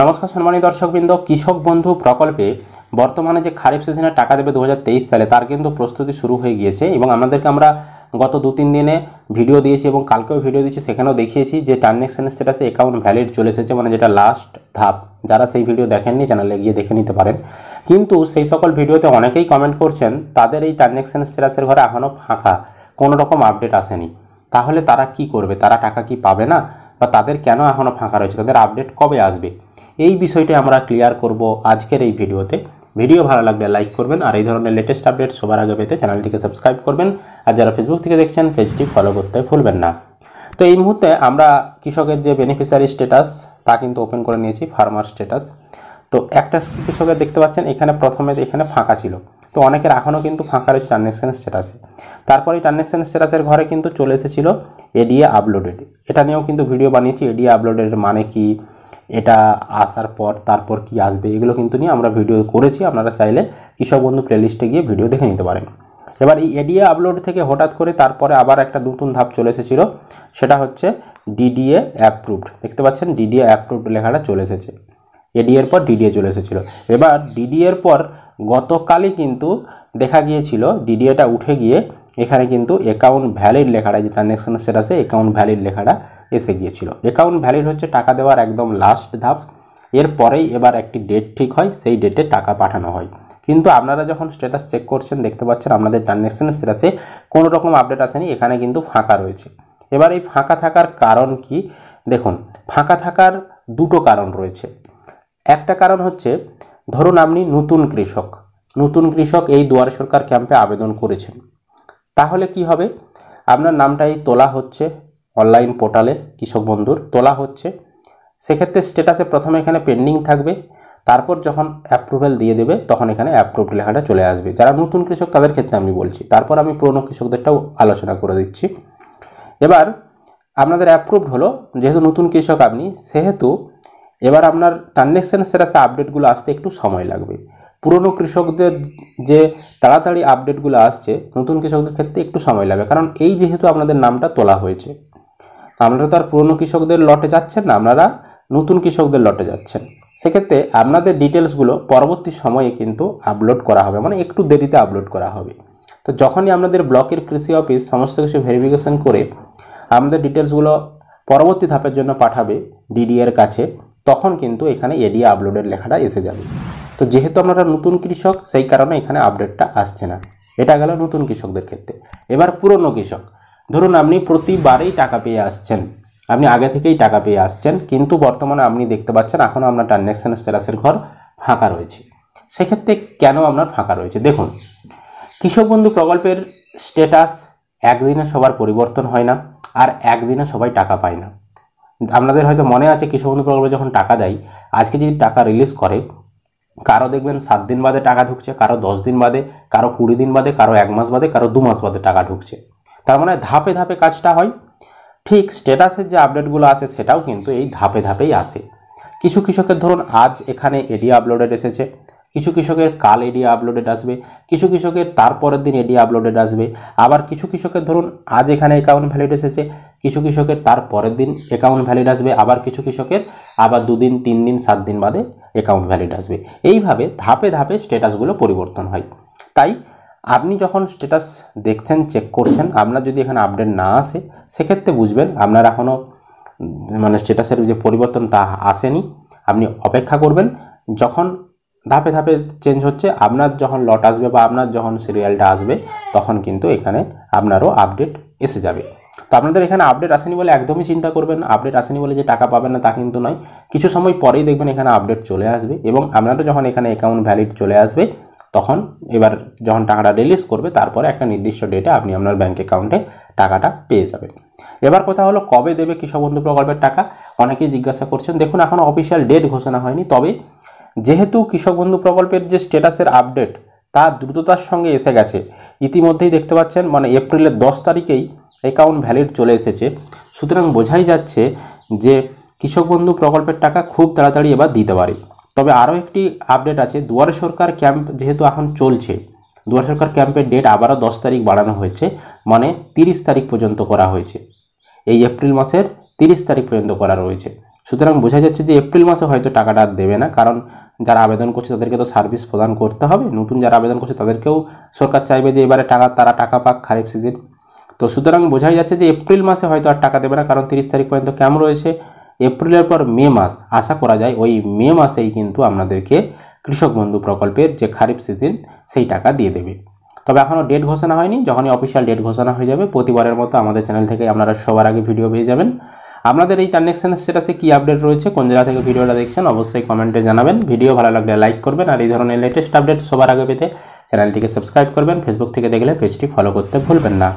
নমস্কার সম্মানিত দর্শকবৃন্দ কৃষক বন্ধু প্রকল্পে বর্তমানে যে খারিফ সিজনে টাকা দেবে দু সালে তার কিন্তু প্রস্তুতি শুরু হয়ে গিয়েছে এবং আমাদেরকে আমরা গত দু তিন দিনে ভিডিও দিয়েছি এবং কালকেও ভিডিও দিয়েছি সেখানেও দেখিয়েছি যে ট্রানজ্যাকশান স্ট্যাটাসে অ্যাকাউন্ট ভ্যালিড চলে এসেছে মানে যেটা লাস্ট ধাপ যারা সেই ভিডিও দেখেননি চ্যানেলে গিয়ে দেখে নিতে পারেন কিন্তু সেই সকল ভিডিওতে অনেকেই কমেন্ট করছেন তাদের এই ট্রানজ্যাকশান স্ট্যাটাসের ঘরে এখনও ফাঁকা কোনো রকম আপডেট আসেনি তাহলে তারা কি করবে তারা টাকা কি পাবে না বা তাদের কেন এখনও ফাঁকা রয়েছে তাদের আপডেট কবে আসবে এই বিষয়টা আমরা ক্লিয়ার করব আজকের এই ভিডিওতে ভিডিও ভালো লাগলে লাইক করবেন আর এই ধরনের লেটেস্ট আপডেট সবার আগে পেতে চ্যানেলটিকে সাবস্ক্রাইব করবেন আর যারা ফেসবুক থেকে দেখছেন পেজটি ফলো করতে ভুলবেন না তো এই মুহূর্তে আমরা কৃষকের যে বেনিফিশিয়ারি স্ট্যাটাস তা কিন্তু ওপেন করে নিয়েছি ফার্মার স্ট্যাটাস তো একটা কৃষকের দেখতে পাচ্ছেন এখানে প্রথমে এখানে ফাঁকা ছিল তো অনেকের এখনও কিন্তু ফাঁকা রয়েছে ট্রানজ্যাকশান স্ট্যাটাসে তারপরে ট্রানজ্যাকশান স্ট্যাটাসের ঘরে কিন্তু চলে এসেছিল এডিএ আপলোডেড এটা নিয়েও কিন্তু ভিডিও বানিয়েছি এডিএ আপলোডেড মানে কি এটা আসার পর তারপর কি আসবে এগুলো কিন্তু নিয়ে আমরা ভিডিও করেছি আপনারা চাইলে কৃষক বন্ধু প্লেলিস্টে গিয়ে ভিডিও দেখে নিতে পারেন এবার এই এডিএ আপলোড থেকে হঠাৎ করে তারপরে আবার একটা নতুন ধাপ চলে এসেছিলো সেটা হচ্ছে ডিডিএ অ্যাপ্রুভড দেখতে পাচ্ছেন ডিডিএ অ্যাপ্রুভড লেখাটা চলে এসেছে এডিএর পর ডিডিএ চলে এসেছিলো এবার ডিডিএর পর গতকালই কিন্তু দেখা গিয়েছিল ডিডিএটা উঠে গিয়ে এখানে কিন্তু অ্যাকাউন্ট ভ্যালিড লেখাটা যে সেটা স্ট্যাটাসে অ্যাকাউন্ট ভ্যালিড লেখাটা এসে গিয়েছিল অ্যাকাউন্ট ভ্যালিড হচ্ছে টাকা দেওয়ার একদম লাস্ট ধাপ এরপরেই এবার একটি ডেট ঠিক হয় সেই ডেটে টাকা পাঠানো হয় কিন্তু আপনারা যখন স্ট্যাটাস চেক করছেন দেখতে পাচ্ছেন আপনাদের ট্রানজ্যাকশন স্ট্যাটাসে কোনো রকম আপডেট আসেনি এখানে কিন্তু ফাঁকা রয়েছে এবার এই ফাঁকা থাকার কারণ কি দেখুন ফাঁকা থাকার দুটো কারণ রয়েছে একটা কারণ হচ্ছে ধরুন আপনি নতুন কৃষক নতুন কৃষক এই দুয়ারে সরকার ক্যাম্পে আবেদন করেছেন তাহলে কি হবে আপনার নামটাই তোলা হচ্ছে অনলাইন পোর্টালে কৃষক বন্ধুর তোলা হচ্ছে সেক্ষেত্রে স্ট্যাটাসে প্রথমে এখানে পেন্ডিং থাকবে তারপর যখন অ্যাপ্রুভেল দিয়ে দেবে তখন এখানে অ্যাপ্রুভড লেখাটা চলে আসবে যারা নতুন কৃষক তাদের ক্ষেত্রে আমি বলছি তারপর আমি পুরনো কৃষকদেরটাও আলোচনা করে দিচ্ছি এবার আপনাদের অ্যাপ্রুভড হলো যেহেতু নতুন কৃষক আপনি সেহেতু এবার আপনার ট্রানজ্যাকশান স্ট্যাটাসে আপডেটগুলো আসতে একটু সময় লাগবে পুরনো কৃষকদের যে তাড়াতাড়ি আপডেটগুলো আসছে নতুন কৃষকদের ক্ষেত্রে একটু সময় লাগবে কারণ এই যেহেতু আপনাদের নামটা তোলা হয়েছে আপনারা তো আর পুরনো কৃষকদের লটে যাচ্ছেন না আপনারা নতুন কৃষকদের লটে যাচ্ছেন সেক্ষেত্রে আপনাদের ডিটেলসগুলো পরবর্তী সময়ে কিন্তু আপলোড করা হবে মানে একটু দেরিতে আপলোড করা হবে তো যখনই আপনাদের ব্লকের কৃষি অফিস সমস্ত কিছু ভেরিফিকেশন করে আমাদের ডিটেলসগুলো পরবর্তী ধাপের জন্য পাঠাবে ডিডিএর কাছে তখন কিন্তু এখানে এডিএ আপলোডের লেখাটা এসে যাবে তো যেহেতু আপনারা নতুন কৃষক সেই কারণে এখানে আপডেটটা আসছে না এটা গেল নতুন কৃষকদের ক্ষেত্রে এবার পুরনো কৃষক ধরুন আপনি প্রতিবারেই টাকা পেয়ে আসছেন আপনি আগে থেকেই টাকা পেয়ে আসছেন কিন্তু বর্তমানে আপনি দেখতে পাচ্ছেন এখনও আপনার ট্রানজ্যাকশান স্ট্যাটাসের ঘর ফাঁকা রয়েছে সেক্ষেত্রে কেন আপনার ফাঁকা রয়েছে দেখুন কৃষক বন্ধু প্রকল্পের স্ট্যাটাস একদিনে সবার পরিবর্তন হয় না আর একদিনে সবাই টাকা পায় না আপনাদের হয়তো মনে আছে কৃষক বন্ধু প্রকল্পে যখন টাকা দেয় আজকে যদি টাকা রিলিজ করে কারো দেখবেন সাত দিন বাদে টাকা ঢুকছে কারো দশ দিন বাদে কারো কুড়ি দিন বাদে কারো এক মাস বাদে কারো দু মাস বাদে টাকা ঢুকছে তার মানে ধাপে ধাপে কাজটা হয় ঠিক স্ট্যাটাসের যে আপডেটগুলো আছে সেটাও কিন্তু এই ধাপে ধাপেই আসে কিছু কৃষকের ধরুন আজ এখানে এডি আপলোডেড এসেছে কিছু কৃষকের কাল এডি আপলোডেড আসবে কিছু কৃষকের তারপরের দিন এডি আপলোডেড আসবে আবার কিছু কৃষকের ধরুন আজ এখানে অ্যাকাউন্ট ভ্যালিড এসেছে কিছু কৃষকের তার পরের দিন অ্যাকাউন্ট ভ্যালিড আসবে আবার কিছু কৃষকের আবার দুদিন তিন দিন সাত দিন বাদে অ্যাকাউন্ট ভ্যালিড আসবে এইভাবে ধাপে ধাপে স্ট্যাটাসগুলো পরিবর্তন হয় তাই আপনি যখন স্ট্যাটাস দেখছেন চেক করছেন আপনার যদি এখানে আপডেট না আসে সেক্ষেত্রে বুঝবেন আপনার এখনও মানে স্ট্যাটাসের যে পরিবর্তন তা আসেনি আপনি অপেক্ষা করবেন যখন ধাপে ধাপে চেঞ্জ হচ্ছে আপনার যখন লট আসবে বা আপনার যখন সিরিয়ালটা আসবে তখন কিন্তু এখানে আপনারও আপডেট এসে যাবে তো আপনাদের এখানে আপডেট আসেনি বলে একদমই চিন্তা করবেন আপডেট আসেনি বলে যে টাকা পাবেন না তা কিন্তু নয় কিছু সময় পরেই দেখবেন এখানে আপডেট চলে আসবে এবং আপনারও যখন এখানে অ্যাকাউন্ট ভ্যালিড চলে আসবে তখন এবার যখন টাকাটা রিলিজ করবে তারপরে একটা নির্দিষ্ট ডেটে আপনি আপনার ব্যাঙ্ক অ্যাকাউন্টে টাকাটা পেয়ে যাবেন এবার কথা হলো কবে দেবে কৃষক বন্ধু প্রকল্পের টাকা অনেকেই জিজ্ঞাসা করছেন দেখুন এখন অফিসিয়াল ডেট ঘোষণা হয়নি তবে যেহেতু কৃষক বন্ধু প্রকল্পের যে স্ট্যাটাসের আপডেট তা দ্রুততার সঙ্গে এসে গেছে ইতিমধ্যেই দেখতে পাচ্ছেন মানে এপ্রিলের দশ তারিখেই অ্যাকাউন্ট ভ্যালিড চলে এসেছে সুতরাং বোঝাই যাচ্ছে যে কৃষক বন্ধু প্রকল্পের টাকা খুব তাড়াতাড়ি এবার দিতে পারে তবে আরও একটি আপডেট আছে দুয়ারে সরকার ক্যাম্প যেহেতু এখন চলছে দুয়ার সরকার ক্যাম্পের ডেট আবারও দশ তারিখ বাড়ানো হয়েছে মানে তিরিশ তারিখ পর্যন্ত করা হয়েছে এই এপ্রিল মাসের তিরিশ তারিখ পর্যন্ত করা রয়েছে সুতরাং বোঝা যাচ্ছে যে এপ্রিল মাসে হয়তো টাকাটা আর দেবে না কারণ যারা আবেদন করছে তাদেরকে তো সার্ভিস প্রদান করতে হবে নতুন যারা আবেদন করছে তাদেরকেও সরকার চাইবে যে এবারে টাকা তারা টাকা পাক খারিফ সিজন তো সুতরাং বোঝাই যাচ্ছে যে এপ্রিল মাসে হয়তো আর টাকা দেবে না কারণ তিরিশ তারিখ পর্যন্ত ক্যাম্প রয়েছে এপ্রিলের পর মে মাস আশা করা যায় ওই মে মাসেই কিন্তু আপনাদেরকে কৃষক বন্ধু প্রকল্পের যে খারিফ সিজন সেই টাকা দিয়ে দেবে তবে এখনও ডেট ঘোষণা হয়নি যখনই অফিসিয়াল ডেট ঘোষণা হয়ে যাবে প্রতিবারের মতো আমাদের চ্যানেল থেকে আপনারা সবার আগে ভিডিও পেয়ে যাবেন আপনাদের এই ট্রানজ্যাকশান স্ট্যাটাসে কী আপডেট রয়েছে কোন জেলা থেকে ভিডিওটা দেখছেন অবশ্যই কমেন্টে জানাবেন ভিডিও ভালো লাগলে লাইক করবেন আর এই ধরনের লেটেস্ট আপডেট সবার আগে পেতে চ্যানেলটিকে সাবস্ক্রাইব করবেন ফেসবুক থেকে দেখলে পেজটি ফলো করতে ভুলবেন না